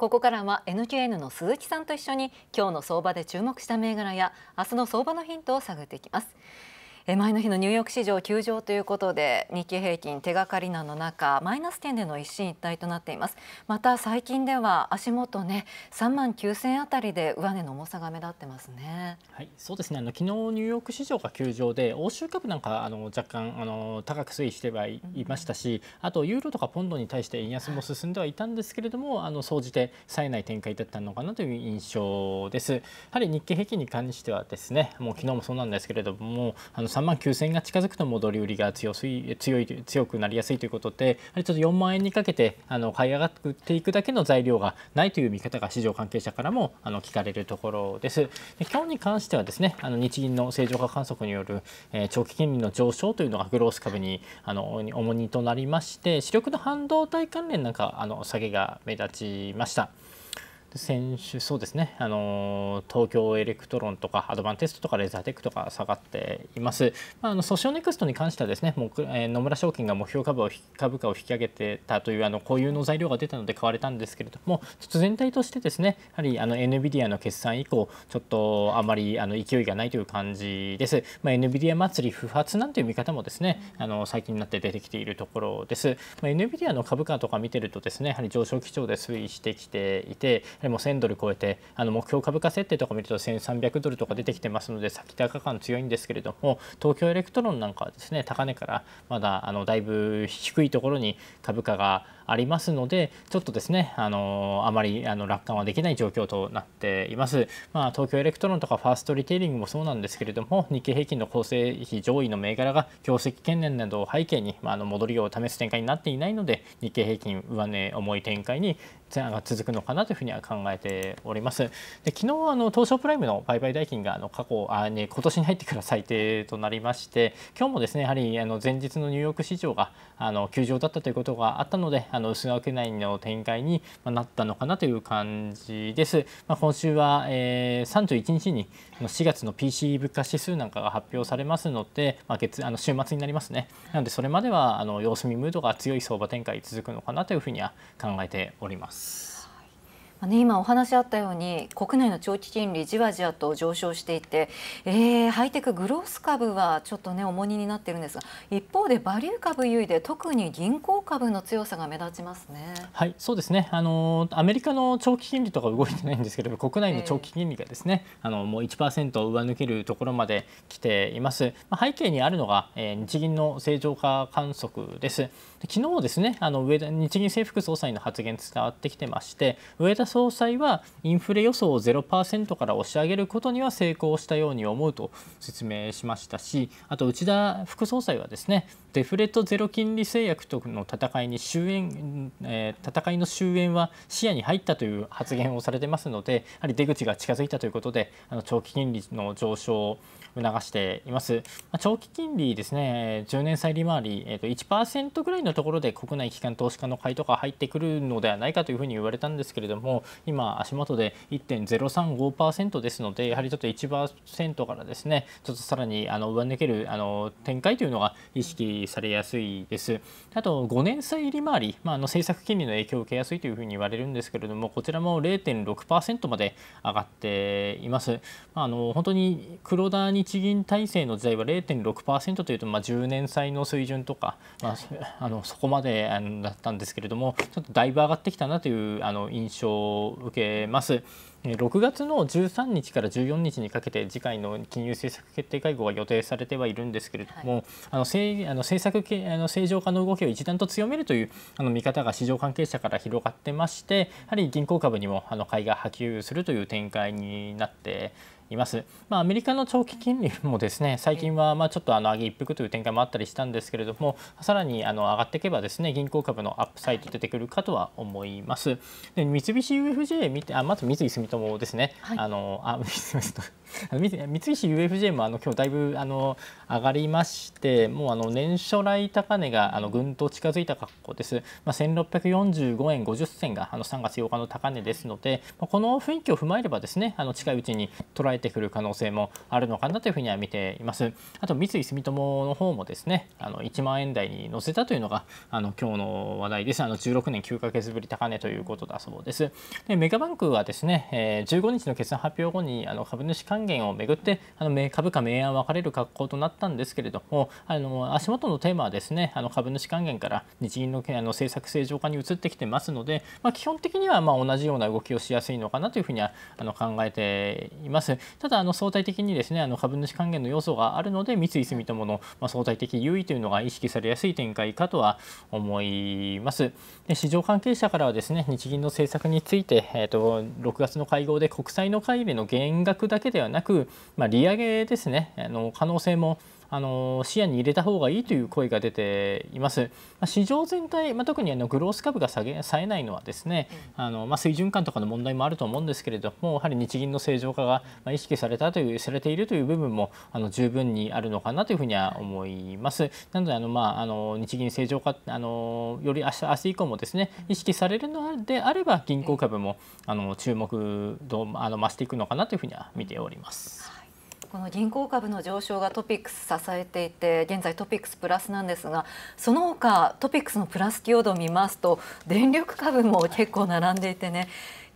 ここからは NQN の鈴木さんと一緒に今日の相場で注目した銘柄や明日の相場のヒントを探っていきます前の日のニューヨーク市場休場ということで日経平均手がかりなの中マイナス点での一進一退となっていますまた最近では足元ね3万9000あたりで上値の重さが目立ってますねはいそうですねあの昨日ニューヨーク市場が休場で欧州株なんかあの若干あの高く推移してはいましたし、うん、あとユーロとかポンドに対して円安も進んではいたんですけれどもあの総じて冴えない展開だったのかなという印象ですやはり日経平均に関してはですねもう昨日もそうなんですけれどもあの3 3万9000円が近づくと戻り売りが強い強い強くなりやすいということでちょっと4万円にかけてあの買い上がっていくだけの材料がないという見方が市場関係者からもあの聞かれるところです。で今日に関してはですねあの日銀の正常化観測による、えー、長期金利の上昇というのがグロース株にあの重荷となりまして主力の半導体関連なんかあの下げが目立ちました。先週、そうですね、あの東京エレクトロンとか、アドバンテストとか、レーザーテックとか下がっています。まあ、あのソシオネクストに関してはですね、もうえ野村証券が目標株を株価を引き上げてたというあの固有の材料が出たので買われたんですけれども、ちょっと全体としてですね、やはりあの NVIDIA の決算以降、ちょっとあまりあの勢いがないという感じです。まあ、NVIDIA 祭り不発なんていう見方もですね、あの最近になって出てきているところです。まあ、NVIDIA の株価とか見てるとですね、やはり上昇基調で推移してきていて、も1000ドル超えてあの目標株価設定とか見ると1300ドルとか出てきてますので先高感強いんですけれども東京エレクトロンなんかはですね高値からまだあのだいぶ低いところに株価がありますのでちょっとですねあのあまりあの楽観はできない状況となっています。まあ、東京エレクトロンとかファーストリテイリングもそうなんですけれども日経平均の構成比上位の銘柄が業績懸念などを背景に、まあ、の戻りを試す展開になっていないので日経平均上値重い展開に続くのかなというふうには考えております。で昨日あの東証プライムの売買代金があの過去あ、ね、今年に入ってから最低となりまして今日もですねやはりあの前日のニューヨーク市場があの休場だったということがあったのであの薄学内の展開になったのかなという感じです。まあ、今週は、えー、31日に4月の PC 物価指数なんかが発表されますので、まあ、月あの週末になりますね。なのでそれまではあの様子見ムードが強い相場展開続くのかなというふうには考えております。ね、今お話あったように国内の長期金利じわじわと上昇していて、えー、ハイテクグロース株はちょっとね重荷になっているんですが一方でバリュー株優位で特に銀行株の強さが目立ちますね。はいそうですねあのアメリカの長期金利とか動いてないんですけど国内の長期金利がですね、えー、あのもう1%上抜けるところまで来ています。まあ、背景にあるのが、えー、日銀の正常化観測です。昨日ですねあの上田日銀政府総裁の発言伝わってきてまして上田総裁はインフレ予想を0%から押し上げることには成功したように思うと説明しましたしあと内田副総裁はですねデフレとゼロ金利制約との戦いに終焉、えー、戦いの終焉は視野に入ったという発言をされてますのでやはり出口が近づいたということであの長期金利の上昇を促しています。長期金利ですね、10年債利回り、えー、と1%ぐらいのところで国内機関投資家の買いとか入ってくるのではないかというふうに言われたんですけれども、今足元で1.035%ですのでやはりちょっと1%からですねちょっとさらにあの上抜けるあの展開というのが意識されやすいです。あと5年債利回り、まあ、あの政策金利の影響を受けやすいというふうに言われるんですけれどもこちらも0.6%まで上がっています。まあの本当に黒田日銀体制の時代は0.6%というと、まあ、10年債の水準とか、まあ、あのそこまでだったんですけれどもちょっとだいぶ上がってきたなというあの印象を受けます。6月の13日から14日にかけて次回の金融政策決定会合が予定されてはいるんですけれども、はい、あの政あの政策あの正常化の動きを一段と強めるというあの見方が市場関係者から広がってましてやはり銀行株にもあの買いが波及するという展開になっています。まあ、アメリカの長期金利もですね最近はまあちょっとあの上げ一服という展開もあったりしたんですけれどもさらにあの上がっていけばですね銀行株のアップサイト出てくるかとは思います。で三菱 UFJ 見てあまず三井住友ですね、はい、あのあすみませ三菱 UFJ もあの今日だいぶあの上がりまして、もうあの年初来高値があのぐんと近づいた格好です。まあ、1645円50銭があの3月8日の高値ですので、まあ、この雰囲気を踏まえればですね、あの近いうちに捉えてくる可能性もあるのかなというふうには見ています。あと三井住友の方もですね、あの1万円台に乗せたというのがあの今日の話題です。あの16年9ヶ月ぶり高値ということだそうです。でメガバンクはですね、えー、15日の決算発表後にあの株主関還元をめぐってあの株価明暗分かれる格好となったんですけれどもあの足元のテーマはですねあの株主還元から日銀のあの政策正常化に移ってきてますので、まあ、基本的にはま同じような動きをしやすいのかなというふうにはあの考えています。ただあの相対的にですねあの株主還元の要素があるので三井住友のま相対的優位というのが意識されやすい展開かとは思います。で市場関係者からはですね日銀の政策について、えーと6月の会合で国債の買い入れの減額だけでははなく、まあ、利上げですねの可能性もあの視野に入れた方がいいという声が出ています。ま市場全体、ま特にあのグロース株が下げ冴えないのはですね、あのま水準感とかの問題もあると思うんですけれども、やはり日銀の正常化が意識されたというされているという部分もあの十分にあるのかなというふうには思います。なのであのまああの日銀正常化あのより明日明日以降もですね意識されるのであれば銀行株もあの注目度あの増していくのかなというふうには見ております。この銀行株の上昇がトピックス支えていて現在トピックスプラスなんですがその他トピックスのプラス寄与度を見ますと電力株も結構並んでいてね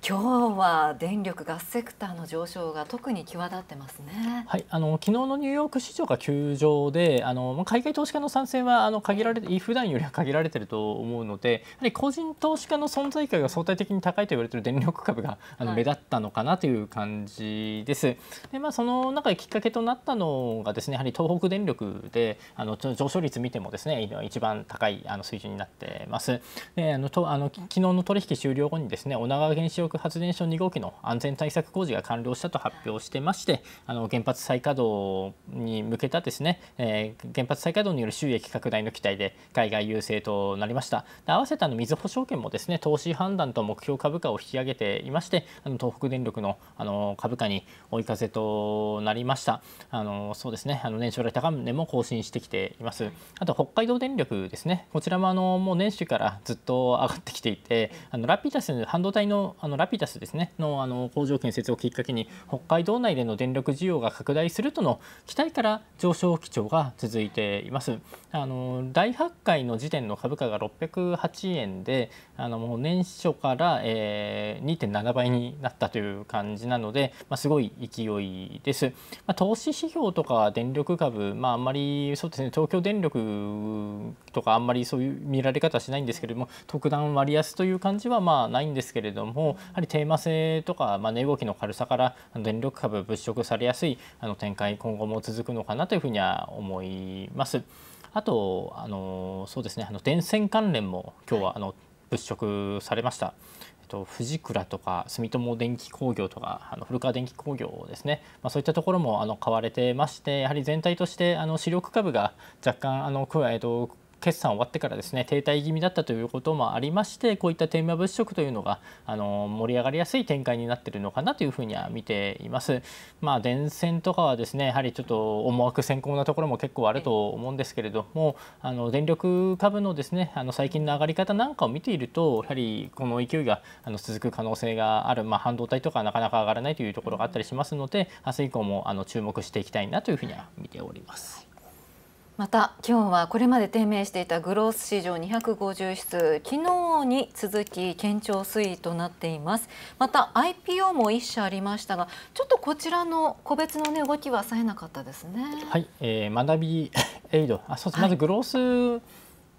今日は電力ガスセクターの上昇が特に際立ってますね。はい、あの昨日のニューヨーク市場が急上で、あの海外投資家の参戦はあの限られて普段よりは限られていると思うので、やはり個人投資家の存在感が相対的に高いと言われている電力株があの目立ったのかなという感じです。はい、で、まあその中できっかけとなったのがですね、やはり東北電力であの上昇率見てもですね、一番高いあの水準になってます。で、あのとあの昨日の取引終了後にですね、女川原子力発電所2号機の安全対策工事が完了したと発表してましてあの原発再稼働に向けたですね、えー、原発再稼働による収益拡大の期待で海外優勢となりましたで合わせたのみずほ証券もですね投資判断と目標株価を引き上げていましてあの東北電力のあの株価に追い風となりましたあのそうですねあの年初来高値も更新してきていますあと北海道電力ですねこちらもあのもう年収からずっと上がってきていてあのラピタス半導体のあのラピタスですねのあの工場建設をきっかけに北海道内での電力需要が拡大するとの期待から上昇基調が続いています。あの大発会の時点の株価が608円であのもう年初から、えー、2.7倍になったという感じなので、まあ、すごい勢いです。まあ、投資指標とか電力株、まあ、あんまりそうですね東京電力とかあんまりそういう見られ方しないんですけれども特段割安という感じはまあないんですけれども、やはりテーマ性とか、まあ、値動きの軽さから電力株物色されやすいあの展開今後も続くのかなというふうには思います。あとあのそうですねあの電線関連も今日はあの物色されました。えっと、藤倉とか住友電気工業とかあの古川電気工業ですね、まあ、そういったところもあの買われてましてやはり全体としてあの主力株が若干あの、えっと、決算終わってからですね停滞気味だったということもありましてこういった天満物色というのがあの盛り上がりやすい展開になっているのかなというふうには見ています。まあ、電線とかはですねやはりちょっと思惑先行なところも結構あると思うんですけれどもあの電力株のですねあの最近の上がり方なんかを見ているとやはりこの勢いがあの続く可能性がある、まあ、半導体とかなかなか上がらないというところがあったりしますので明日以降もあの注目していきたいなというふうには見ております。また今日はこれまで低迷していたグロース市場250指数昨日に続き堅調推移となっていますまた IPO も1社ありましたがちょっとこちらの個別の、ね、動きは冴えなかったですねはい、えー、学びエイドあそう、はい、まずグロース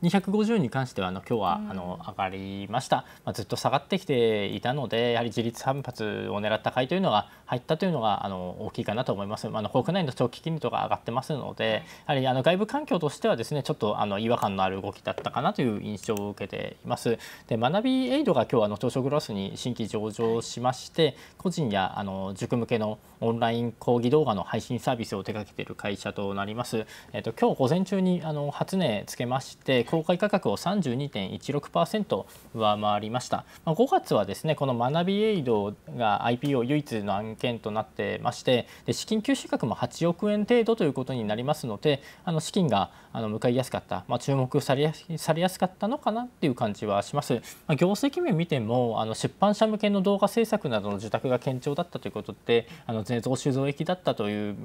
250に関してはあの今日はあの上がりました、まあ、ずっと下がってきていたのでやはり自立反発を狙った買いというのが入ったというのがあの大きいかなと思います、まあ、の国内の長期金利とか上がってますのでやはりあの外部環境としてはですねちょっとあの違和感のある動きだったかなという印象を受けていますで学びエイドが今日あの朝食ロスに新規上場しまして個人やあの塾向けのオンライン講義動画の配信サービスを手掛けている会社となります、えっと、今日午前中にあの初値つけまして公開価格を32.16%上回りました。まあ、5月はですねこの学びエイドが IPO 唯一の案件となってましてで資金吸収額も8億円程度ということになりますのであの資金があの向かいやすかった、まあ、注目されやされやすかったのかなっていう感じはします。まあ、業績面見てもあの出版社向けの動画制作などの受託が堅調だったということであの増収増益だったという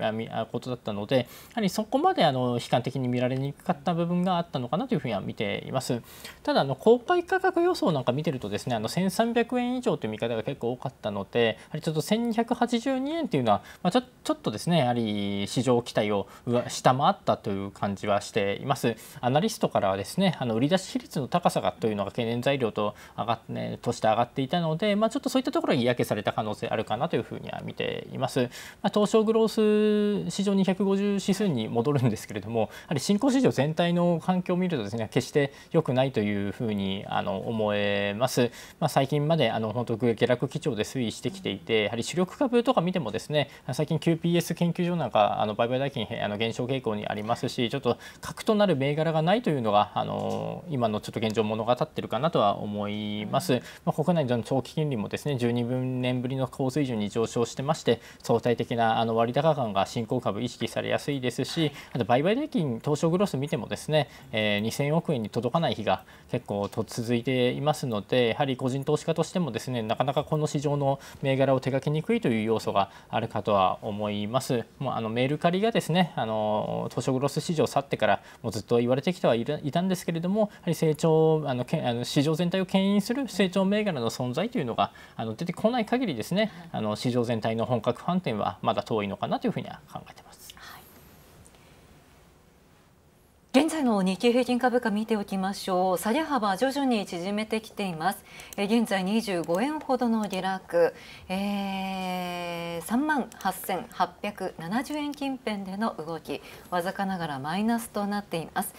ことだったのでやはりそこまであの悲観的に見られにくかった部分があったのかなというふうに見ていますただあの公開価格予想なんか見てるとですねあの1300円以上という見方が結構多かったのでやはりちょっと1282円というのは、まあ、ちょちょっとですねやはり市場期待を下回ったという感じはしていますアナリストからはですねあの売り出し比率の高さがというのが懸念材料と上が、ね、として上がっていたので、まあ、ちょっとそういったところが嫌気された可能性あるかなというふうには見ています、まあ、東証グロース市場250指数に戻るんですけれどもやはり新興市場全体の環境を見るとですねに決して良くないというふうにあの思えます。まあ、最近まであの本当下落基調で推移してきていて、やはり主力株とか見てもですね、最近 QPS 研究所なんかあの売買代金あの減少傾向にありますし、ちょっと核となる銘柄がないというのがあの今のちょっと現状物語ってるかなとは思います。まあ、国内の長期金利もですね、12年ぶりの高水準に上昇してまして、相対的なあの割高感が新興株意識されやすいですし、あと売買代金東証グロス見てもですね、えー、2000 1000億円に届かない日が結構と続いていますのでやはり個人投資家としてもですねなかなかこの市場の銘柄を手掛けにくいという要素があるかとは思います。もうあのメルカリがですねあの図書グロス市場去ってからもうずっと言われてきてはいたんですけれどもやはり成長あのけあの市場全体を牽引する成長銘柄の存在というのがあの出てこない限りですねあの市場全体の本格反転はまだ遠いのかなというふうには考えてます。回の日経平均株価見ておきましょう。下げ幅徐々に縮めてきています。え現在25円ほどの下落、えー、3万8870円近辺での動き、わずかながらマイナスとなっています。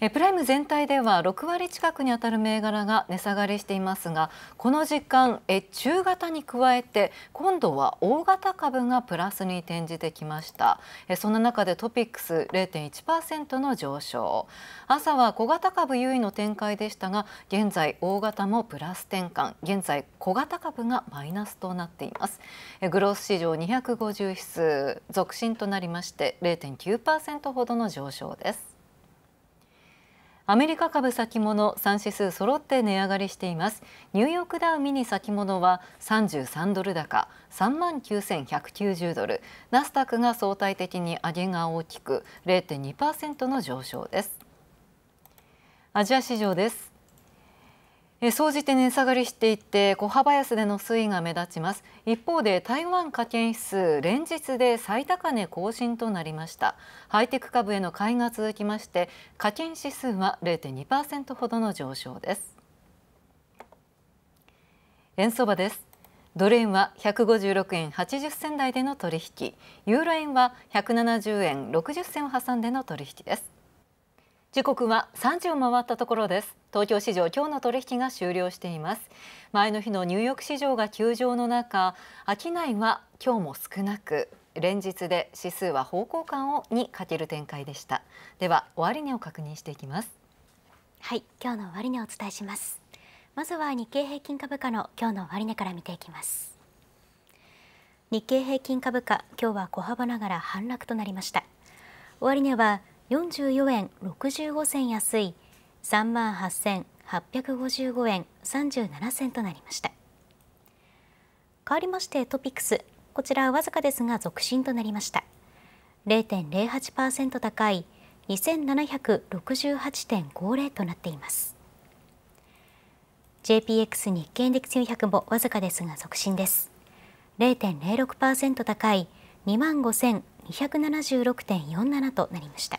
えプライム全体では6割近くにあたる銘柄が値下がりしていますがこの時間え中型に加えて今度は大型株がプラスに転じてきましたえそんな中でトピックス0.1%の上昇朝は小型株優位の展開でしたが現在大型もプラス転換現在小型株がマイナスとなっていますえグロース市場250指数続伸となりまして0.9%ほどの上昇ですアメリカ株先物3指数揃って値上がりしていますニューヨークダウミニ先物は33ドル高3万9190ドルナスダックが相対的に上げが大きく0.2%の上昇ですアジア市場ですえ総じて値下がりしていて小幅安での推移が目立ちます一方で台湾加権指数連日で最高値更新となりましたハイテク株への買いが続きまして加権指数は0.2%ほどの上昇です円相場ですドル円は156円80銭台での取引ユーロ円は170円60銭を挟んでの取引です時刻は三時を回ったところです東京市場今日の取引が終了しています前の日のニューヨーク市場が休場の中商いは今日も少なく連日で指数は方向感をにかける展開でしたでは終値を確認していきますはい今日の終値をお伝えしますまずは日経平均株価の今日の終値から見ていきます日経平均株価今日は小幅ながら反落となりました終値は44円65銭安い3万8855円37銭となりました変わりましてトピックスこちらわずかですが続伸となりました0.08%高い2768.50となっています JPX 日経インデック400もわずかですが続伸です0.06%高い25,276.47となりました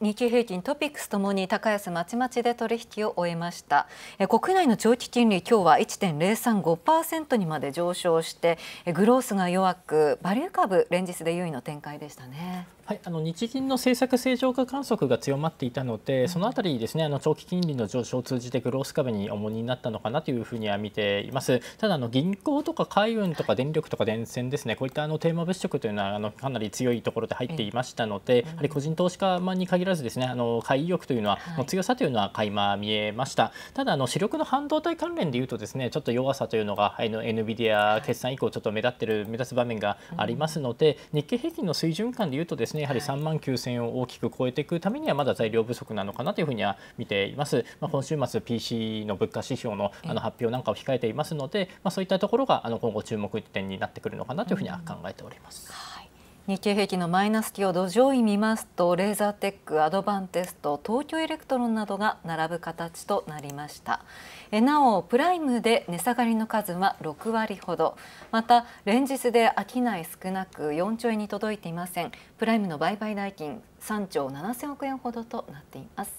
日経平均トピックスともに高安まちまちで取引を終えました国内の長期金利今日は1.035%にまで上昇してグロースが弱くバリュー株連日で優位の展開でしたねはい、あの日銀の政策正常化観測が強まっていたので、そのあたりですね、あの長期金利の上昇を通じてグロース株に重荷になったのかなというふうには見ています。ただあの銀行とか海運とか電力とか電線ですね、こういったあのテーマ物色というのはあのかなり強いところで入っていましたので、やはり個人投資家に限らずですね、あの買い意欲というのは、の強さというのは垣間見えました。ただあの主力の半導体関連でいうとですね、ちょっと弱さというのがあの NVIDIA 決算以降ちょっと目立ってる目立つ場面がありますので、日経平均の水準感でいうとですね。ですねやはり3万9000円を大きく超えていくためにはまだ材料不足なのかなというふうには見ています。まあ、今週末 PC の物価指標のあの発表なんかを控えていますので、まあ、そういったところがあの今後注目点になってくるのかなというふうには考えております。はい日経平均のマイナス期を土壌位見ますとレーザーテック、アドバンテスト、東京エレクトロンなどが並ぶ形となりましたえなおプライムで値下がりの数は6割ほどまた連日で飽きない少なく4兆円に届いていませんプライムの売買代金3兆7000億円ほどとなっています